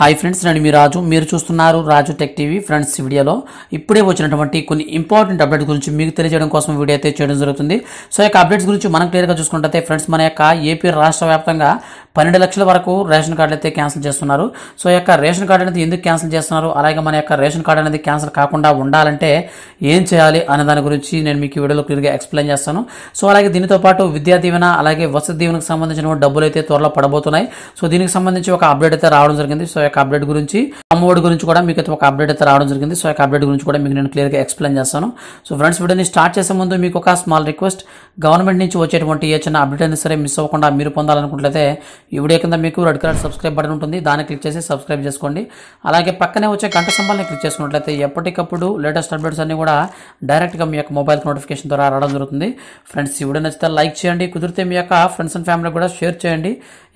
hi friends నేను మీ రాజు మీరు చూస్తున్నారు రాజు టెక్ టీవీ ఫ్రెండ్స్ వీడియోలో ఇప్పుడే వచ్చినటువంటి కొన్ని ఇంపార్టెంట్ అప్డేట్ గురించి మీకు తెలియజేయడం కోసం వీడియో అయితే చేయడం జరుగుతుంది సో యొక్క అప్డేట్స్ గురించి మనం క్లియర్గా చూసుకుంటే ఫ్రెండ్స్ మన యొక్క ఏపీ రాష్ట్ర వ్యాప్తంగా పన్నెండు లక్షల వరకు రేషన్ కార్డులు అయితే క్యాన్సిల్ చేస్తున్నారు సో యొక్క రేషన్ కార్డు అనేది ఎందుకు క్యాన్సిల్ చేస్తున్నారు అలాగే మన యొక్క రేషన్ కార్డు అనేది క్యాన్సిల్ కాకుండా ఉండాలంటే ఏం చేయాలి అనే దాని గురించి నేను మీకు వీడియోలో క్లియర్గా ఎక్స్ప్లెయిన్ చేస్తాను సో అలాగే దీనితో పాటు విద్యా దీవెన అలాగే వసతి దీవెనకు సంబంధించిన డబ్బులు అయితే త్వరలో పడబోతున్నాయి సో దీనికి సంబంధించి ఒక అప్డేట్ అయితే రావడం జరిగింది సో యొక్క అప్డేట్ గురించి అమ్మఒడి గురించి కూడా మీకు అయితే ఒక అప్డేట్ అయితే రావడం జరిగింది సో యొక్క అప్డేట్ గురించి కూడా మీకు నేను క్లియర్గా ఎక్స్ప్లెయిన్ చేస్తాను సో ఫ్రెండ్స్ వీడియోని స్టార్ట్ చేసే ముందు మీకు ఒక స్మాల్ రిక్వెస్ట్ గవర్నమెంట్ నుంచి వచ్చేటువంటి ఏ చిన్న అప్డేట్ అయినా సరే మిస్ అవ్వకుండా మీరు పొందాలనుకుంటే ఈ వీడియో కింద మీకు రెడ్ కలర్ సబ్స్క్రైబ్ బటన్ ఉంటుంది దాన్ని క్లిక్ చేసి సబ్స్క్రైబ్ చేసుకోండి అలాగే పక్కనే వచ్చే గంట సంబంధాన్ని క్లిక్ చేసుకున్నట్లయితే ఎప్పటికప్పుడు లేటెస్ట్ అప్డేట్స్ అన్ని కూడా డైరెక్ట్గా మీ యొక్క మొబైల్ నోటిఫికేషన్ ద్వారా రావడం జరుగుతుంది ఫ్రెండ్స్ ఈ వీడియో నచ్చితే లైక్ చేయండి కుదిరితే మీ యొక్క ఫ్రెండ్స్ అండ్ ఫ్యామిలీ కూడా షేర్ చేయండి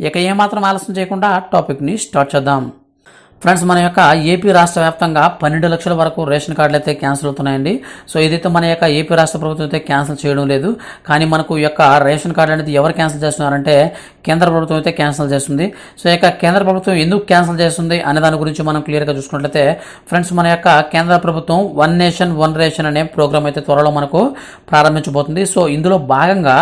ఇక ఏమాత్రం ఆలస్యం చేయకుండా టాపిక్ని స్టార్ట్ చేద్దాం ఫ్రెండ్స్ మన యొక్క ఏపీ రాష్ట్ర వ్యాప్తంగా పన్నెండు లక్షల వరకు రేషన్ కార్డులు అయితే క్యాన్సిల్ అవుతున్నాయండి సో ఏదైతే మన యొక్క ఏపీ రాష్ట్ర ప్రభుత్వం అయితే క్యాన్సిల్ చేయడం లేదు కానీ మనకు యొక్క రేషన్ కార్డు అనేది ఎవరు క్యాన్సిల్ చేస్తున్నారంటే కేంద్ర ప్రభుత్వం అయితే క్యాన్సిల్ చేస్తుంది సో యొక్క కేంద్ర ప్రభుత్వం ఎందుకు క్యాన్సిల్ చేస్తుంది అనే దాని గురించి మనం క్లియర్గా చూసుకున్నట్లయితే ఫ్రెండ్స్ మన యొక్క కేంద్ర ప్రభుత్వం వన్ నేషన్ వన్ రేషన్ అనే ప్రోగ్రామ్ అయితే త్వరలో మనకు ప్రారంభించబోతుంది సో ఇందులో భాగంగా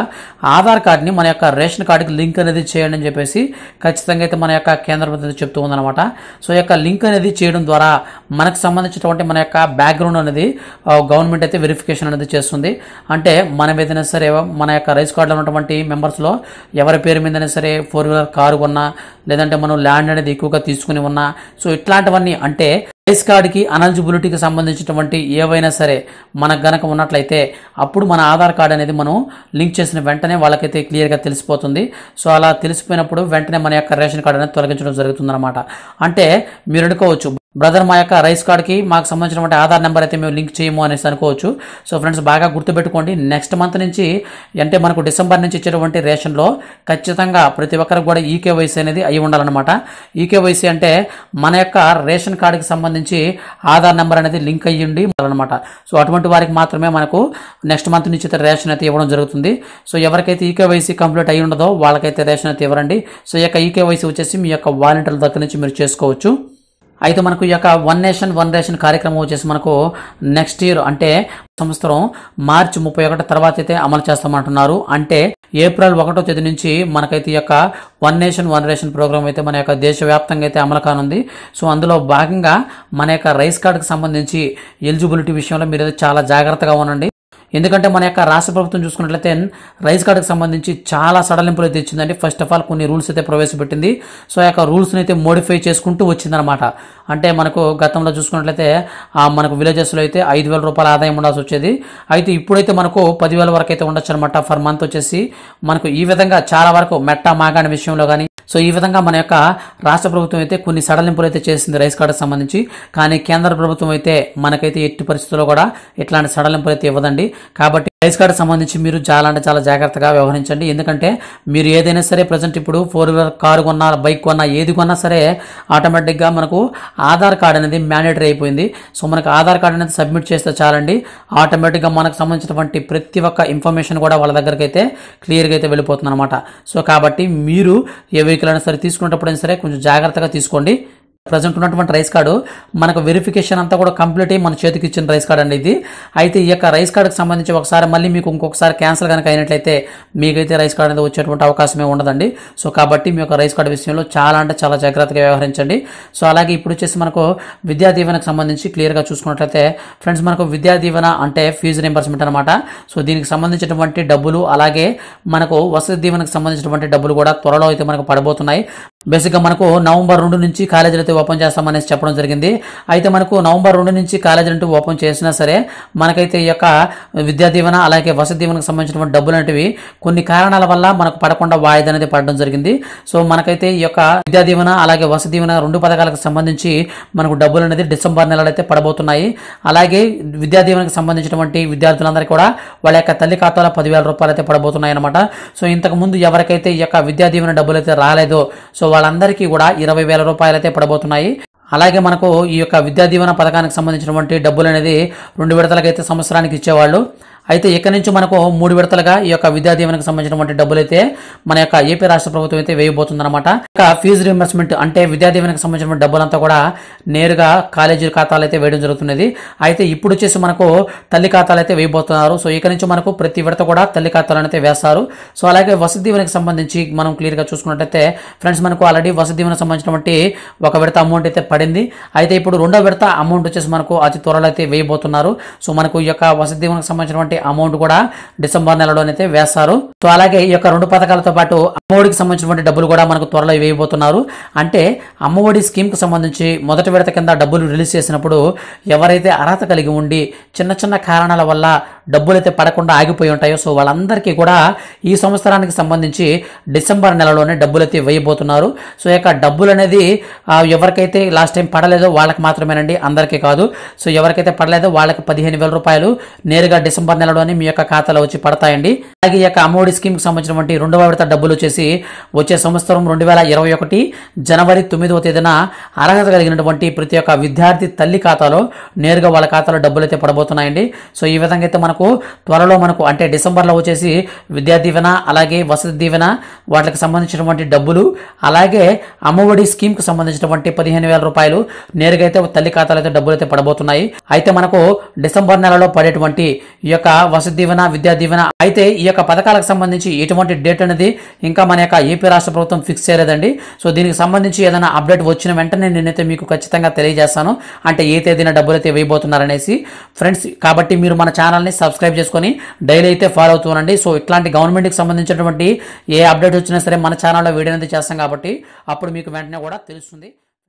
ఆధార్ కార్డుని మన యొక్క రేషన్ కార్డుకి లింక్ అనేది చేయండి అని చెప్పేసి ఖచ్చితంగా అయితే మన యొక్క కేంద్ర ప్రభుత్వం చెప్తూ ఉందన్నమాట సో యొక్క లింక్ అనేది చేయడం ద్వారా మనకు సంబంధించినటువంటి మన యొక్క బ్యాక్గ్రౌండ్ అనేది గవర్నమెంట్ అయితే వెరిఫికేషన్ అనేది చేస్తుంది అంటే మనం ఏదైనా సరే మన యొక్క రైస్ కార్డులో ఉన్నటువంటి మెంబర్స్లో ఎవరి పేరు మీదైనా సరే ఫోర్ వీలర్ కారు కొన్నా లేదంటే మనం ల్యాండ్ అనేది ఎక్కువగా తీసుకుని ఉన్నా సో ఇట్లాంటివన్నీ అంటే ఐస్ కార్డుకి అనలిజిబిలిటీకి సంబంధించినటువంటి ఏవైనా సరే మనకు గనక ఉన్నట్లయితే అప్పుడు మన ఆధార్ కార్డు అనేది మనం లింక్ చేసిన వెంటనే వాళ్ళకైతే క్లియర్గా తెలిసిపోతుంది సో అలా తెలిసిపోయినప్పుడు వెంటనే మన యొక్క రేషన్ కార్డు అనేది తొలగించడం జరుగుతుందన్నమాట అంటే మీరు అనుకోవచ్చు బ్రదర్ మా యొక్క రైస్ కార్డ్కి మాకు సంబంధించినటువంటి ఆధార్ నెంబర్ అయితే మేము లింక్ చేయము అనేసి అనుకోవచ్చు సో ఫ్రెండ్స్ బాగా గుర్తుపెట్టుకోండి నెక్స్ట్ మంత్ నుంచి అంటే మనకు డిసెంబర్ నుంచి ఇచ్చేటువంటి రేషన్లో ఖచ్చితంగా ప్రతి ఒక్కరికి కూడా ఈకేవైసీ అనేది అయి ఉండాలన్నమాట ఈకేవైసీ అంటే మన యొక్క రేషన్ కార్డుకి సంబంధించి ఆధార్ నెంబర్ అనేది లింక్ ఉండి అనమాట సో అటువంటి వారికి మాత్రమే మనకు నెక్స్ట్ మంత్ నుంచి అయితే రేషన్ అయితే ఇవ్వడం జరుగుతుంది సో ఎవరికైతే ఈకేవైసీ కంప్లీట్ అయి ఉండదో వాళ్ళకైతే రేషన్ అయితే ఇవ్వరండి సో ఈ యొక్క ఈకేవైసీ వచ్చేసి మీ యొక్క వాలంటీర్ల దగ్గర నుంచి మీరు చేసుకోవచ్చు అయితే మనకు ఈ యొక్క వన్ నేషన్ వన్ రేషన్ కార్యక్రమం వచ్చేసి మనకు నెక్స్ట్ ఇయర్ అంటే సంవత్సరం మార్చి ముప్పై ఒకటి తర్వాత అయితే అమలు చేస్తామంటున్నారు అంటే ఏప్రిల్ ఒకటో తేదీ నుంచి మనకైతే ఈ యొక్క one nation one ration program అయితే మన యొక్క దేశవ్యాప్తంగా అయితే అమలు కానుంది సో అందులో భాగంగా మన యొక్క రైస్ కార్డుకు సంబంధించి ఎలిజిబిలిటీ విషయంలో మీరు చాలా జాగ్రత్తగా ఉండండి ఎందుకంటే మన యొక్క రాష్ట్ర ప్రభుత్వం చూసుకున్నట్లయితే రైస్ కార్డుకు సంబంధించి చాలా సడలింపులు అయితే ఇచ్చిందండి ఫస్ట్ ఆఫ్ ఆల్ కొన్ని రూల్స్ అయితే ప్రవేశపెట్టింది సో ఆ యొక్క రూల్స్ని అయితే మోడిఫై చేసుకుంటూ వచ్చిందనమాట అంటే మనకు గతంలో చూసుకున్నట్లయితే మనకు విలేజెస్లో అయితే ఐదు వేల రూపాయల ఆదాయం ఉండాల్సి వచ్చేది అయితే ఇప్పుడైతే మనకు పదివేల వరకు అయితే ఉండొచ్చు అనమాట ఫర్ మంత్ వచ్చేసి మనకు ఈ విధంగా చాలా వరకు మెట్ట మాగాని విషయంలో కానీ సో ఈ విధంగా మన యొక్క రాష్ట్ర ప్రభుత్వం అయితే కొన్ని సడలింపులు అయితే చేసింది రైస్ కార్డుకు సంబంధించి కానీ కేంద్ర ప్రభుత్వం అయితే మనకైతే ఎట్టి పరిస్థితుల్లో కూడా ఇట్లాంటి సడలింపులు అయితే ఇవ్వదండి కాబట్టి ప్రైస్ కార్డ్ సంబంధించి మీరు చాలా అంటే చాలా జాగ్రత్తగా వ్యవహరించండి ఎందుకంటే మీరు ఏదైనా సరే ప్రజెంట్ ఇప్పుడు ఫోర్ వీలర్ కారు కొన్నా బైక్ కొన్నా ఏది కొన్నా సరే ఆటోమేటిక్గా మనకు ఆధార్ కార్డ్ అనేది మ్యాండేటరీ అయిపోయింది సో మనకు ఆధార్ కార్డ్ అనేది సబ్మిట్ చేస్తే చాలండి ఆటోమేటిక్గా మనకు సంబంధించినటువంటి ప్రతి ఒక్క ఇన్ఫర్మేషన్ కూడా వాళ్ళ దగ్గరకు అయితే క్లియర్గా అయితే వెళ్ళిపోతుంది అనమాట సో కాబట్టి మీరు ఏ వెహికల్ అయినా సరే తీసుకునేటప్పుడైనా సరే కొంచెం జాగ్రత్తగా తీసుకోండి ప్రజెంట్ ఉన్నటువంటి రైస్ కార్డు మనకు వెరిఫికేషన్ అంతా కూడా కంప్లీట్ అయ్యి మన చేతికి ఇచ్చిన రైస్ కార్డు అండి ఇది అయితే ఈ యొక్క రైస్ కార్డుకి సంబంధించి ఒకసారి మళ్ళీ మీకు ఇంకొకసారి క్యాన్సిల్ కనుక అయినట్లయితే మీకైతే రైస్ కార్డు అనేది వచ్చేటువంటి అవకాశమే ఉండదండి సో కాబట్టి మీ యొక్క రైస్ కార్డు విషయంలో చాలా అంటే చాలా జాగ్రత్తగా వ్యవహరించండి సో అలాగే ఇప్పుడు వచ్చేసి మనకు విద్యా దీవెనకు సంబంధించి క్లియర్గా చూసుకున్నట్లయితే ఫ్రెండ్స్ మనకు విద్యా దీవెన అంటే ఫీజు రింబర్స్మెంట్ అనమాట సో దీనికి సంబంధించినటువంటి డబ్బులు అలాగే మనకు వసతి దీవెనకు సంబంధించినటువంటి డబ్బులు కూడా త్వరలో అయితే మనకు పడబోతున్నాయి బేసిక్గా మనకు నవంబర్ రెండు నుంచి కాలేజీలు అయితే ఓపెన్ చేస్తామనేసి చెప్పడం జరిగింది అయితే మనకు నవంబర్ రెండు నుంచి కాలేజీలు అంటూ ఓపెన్ చేసినా సరే మనకైతే ఈ యొక్క విద్యా దీవెన అలాగే వసతి దీవెనకు సంబంధించినటువంటి డబ్బులు అనేవి కొన్ని కారణాల వల్ల మనకు పడకుండా వాయిదా అనేది పడడం జరిగింది సో మనకైతే ఈ యొక్క విద్యా దీవెన అలాగే వసతి దీవెన రెండు పథకాలకు సంబంధించి మనకు డబ్బులు అనేది డిసెంబర్ నెలలో అయితే పడబోతున్నాయి అలాగే విద్యా దీవెనకు సంబంధించినటువంటి విద్యార్థులందరికీ కూడా వాళ్ళ యొక్క తల్లి ఖాతాలో పదివేల రూపాయలు అయితే పడబోతున్నాయి అనమాట సో ఇంతకుముందు ఎవరికైతే ఈ యొక్క విద్యా దీవెన డబ్బులు అయితే రాలేదో సో వాళ్ళందరికీ కూడా ఇరవై వేల రూపాయలు అయితే పడబోతున్నాయి అలాగే మనకు ఈ యొక్క విద్యా దీవెన పథకానికి సంబంధించినటువంటి డబ్బులు అనేది రెండు విడతలకైతే సంవత్సరానికి ఇచ్చేవాళ్ళు అయితే ఇక్కడి నుంచి మనకు మూడు విడతలుగా ఈ యొక్క విద్యా దీవెనకు సంబంధించినటువంటి డబ్బులు అయితే మన యొక్క ఏపీ రాష్ట్ర ప్రభుత్వం అయితే వేయబోతుందన్నమాట ఇక ఫీజు రీఎంబర్స్మెంట్ అంటే విద్యా దీవెనకు సంబంధించిన డబ్బులంతా కూడా నేరుగా కాలేజీ ఖాతాలు అయితే వేయడం జరుగుతున్నది అయితే ఇప్పుడు వచ్చేసి మనకు తల్లి ఖాతాలు అయితే వేయబోతున్నారు సో ఇక్కడి నుంచి మనకు ప్రతి విడత కూడా తల్లి ఖాతాలను అయితే వేస్తారు సో అలాగే వసతి దీవెనకు సంబంధించి మనం క్లియర్గా చూసుకున్నట్టయితే ఫ్రెండ్స్ మనకు ఆల్రెడీ వసతి దీవెనకు సంబంధించినటువంటి ఒక విడత అమౌంట్ అయితే పడింది అయితే ఇప్పుడు రెండో విడత అమౌంట్ వచ్చేసి మనకు అతి త్వరలో అయితే వేయబోతున్నారు సో మనకు ఈ యొక్క వసతి దీవెనకు సంబంధించినటువంటి ఉన్నటువంటి అమౌంట్ కూడా డిసెంబర్ నెలలోనైతే వేస్తారు సో అలాగే ఈ యొక్క రెండు పథకాలతో పాటు అమ్మఒడికి సంబంధించినటువంటి డబ్బులు కూడా మనకు త్వరలో వేయబోతున్నారు అంటే అమ్మఒడి స్కీమ్కి సంబంధించి మొదటి విడత కింద డబ్బులు రిలీజ్ చేసినప్పుడు ఎవరైతే అర్హత కలిగి ఉండి చిన్న చిన్న కారణాల వల్ల డబ్బులు అయితే పడకుండా ఆగిపోయి ఉంటాయో సో వాళ్ళందరికీ కూడా ఈ సంవత్సరానికి సంబంధించి డిసెంబర్ నెలలోనే డబ్బులు అయితే వేయబోతున్నారు సో యొక్క డబ్బులు అనేది ఎవరికైతే లాస్ట్ టైం పడలేదో వాళ్ళకి మాత్రమేనండి అందరికీ కాదు సో ఎవరికైతే పడలేదో వాళ్ళకి పదిహేను వేల రూపాయలు నేరుగా డిసెంబర్ నెలలోనే మీ యొక్క ఖాతాలో వచ్చి పడతాయండి అలాగే ఈ యొక్క అమ్మఒడి స్కీమ్కి సంబంధించినటువంటి రెండవ విడత డబ్బులు వచ్చేసి వచ్చే సంవత్సరం రెండు వేల ఇరవై ఒకటి జనవరి తొమ్మిదవ తేదీన అర్హత కలిగినటువంటి ప్రతి ఒక్క విద్యార్థి తల్లి ఖాతాలో నేరుగా వాళ్ళ ఖాతాలో డబ్బులు అయితే పడబోతున్నాయండి సో ఈ విధంగా అయితే మనం మనకు త్వరలో మనకు అంటే డిసెంబర్లో వచ్చేసి విద్యా దీవెన అలాగే వసతి దీవెన వాటికి సంబంధించినటువంటి డబ్బులు అలాగే అమ్మఒడి స్కీమ్కి సంబంధించినటువంటి పదిహేను వేల రూపాయలు నేరుగా అయితే తల్లి ఖాతాలో అయితే డబ్బులు అయితే పడబోతున్నాయి అయితే మనకు డిసెంబర్ నెలలో పడేటువంటి ఈ యొక్క వసతి దీవెన విద్యా దీవెన అయితే ఈ యొక్క పథకాలకు సంబంధించి ఎటువంటి డేట్ అనేది ఇంకా మన యొక్క ఏపీ రాష్ట్ర ప్రభుత్వం ఫిక్స్ చేయలేదండి సో దీనికి సంబంధించి ఏదైనా అప్డేట్ వచ్చిన వెంటనే నేనైతే మీకు ఖచ్చితంగా తెలియజేస్తాను అంటే ఏ తేదీన డబ్బులు అయితే వేయబోతున్నారనేసి ఫ్రెండ్స్ కాబట్టి మీరు మన ఛానల్ని సబ్స్క్రైబ్ చేసుకొని డైలీ అయితే ఫాలో అవుతూ ఉండండి సో ఇట్లాంటి గవర్నమెంట్కి సంబంధించినటువంటి ఏ అప్డేట్ వచ్చినా సరే మన ఛానల్లో వీడియో అయితే చేస్తాం కాబట్టి అప్పుడు మీకు వెంటనే కూడా తెలుస్తుంది